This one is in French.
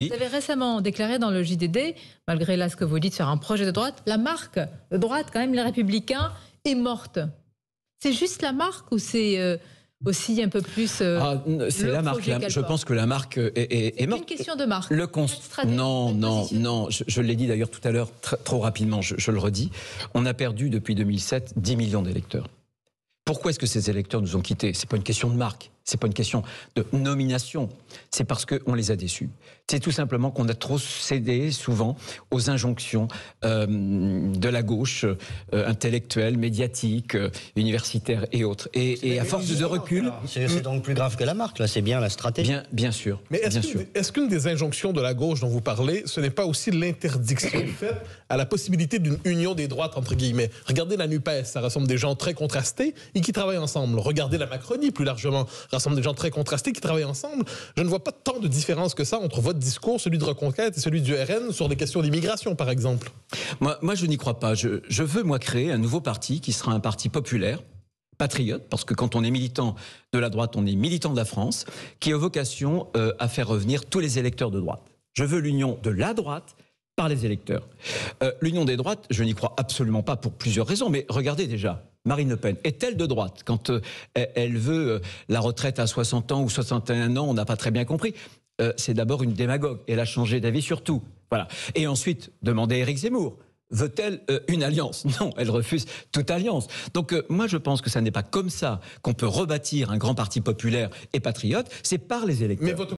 Vous avez récemment déclaré dans le JDD, malgré là ce que vous dites sur un projet de droite, la marque de droite, quand même, les Républicains, est morte. C'est juste la marque ou c'est euh, aussi un peu plus. Euh, ah, c'est la marque. je pense que la marque euh, est, morte. C'est une question de marque. Le constat. Non, non, non. Je, l'ai dit d'ailleurs tout à l'heure trop rapidement, je, je le redis. On a perdu depuis 2007 10 millions d'électeurs. Pourquoi est-ce que ces électeurs nous ont quittés C'est pas une question de marque n'est pas une question de nomination. C'est parce qu'on les a déçus. C'est tout simplement qu'on a trop cédé souvent aux injonctions euh, de la gauche euh, intellectuelle, médiatique, euh, universitaire et autres. Et, à force de recul, c'est donc plus grave que la marque. Là, c'est bien la stratégie. Bien, bien sûr. Mais est-ce qu'une des injonctions de la gauche dont vous parlez, ce n'est pas aussi l'interdiction faite à la possibilité d'une union des droites entre guillemets Regardez la Nupes, ça rassemble des gens très contrastés et qui travaillent ensemble. Regardez la Macronie plus largement ensemble des gens très contrastés qui travaillent ensemble. Je ne vois pas tant de différence que ça entre votre discours, celui de Reconquête et celui du RN sur des questions d'immigration, par exemple. Moi, je n'y crois pas. Je, veux, moi, créer un nouveau parti qui sera un parti populaire, patriote, parce que quand on est militant de la droite, on est militant de la France, qui a vocation euh, à faire revenir tous les électeurs de droite. Je veux l'union de la droite par les électeurs. Euh, l'union des droites, je n'y crois absolument pas pour plusieurs raisons, mais regardez déjà, Marine Le Pen, est-elle de droite quand euh, elle veut euh, la retraite à 60 ans ou 61 ans On n'a pas très bien compris. Euh, c'est d'abord une démagogue. Elle a changé d'avis sur tout. Voilà. Et ensuite, demandez à Éric Zemmour. Veut-elle une alliance Non, elle refuse toute alliance. Donc moi, je pense que ça n'est pas comme ça qu'on peut rebâtir un grand parti populaire et patriote. C'est par les électeurs.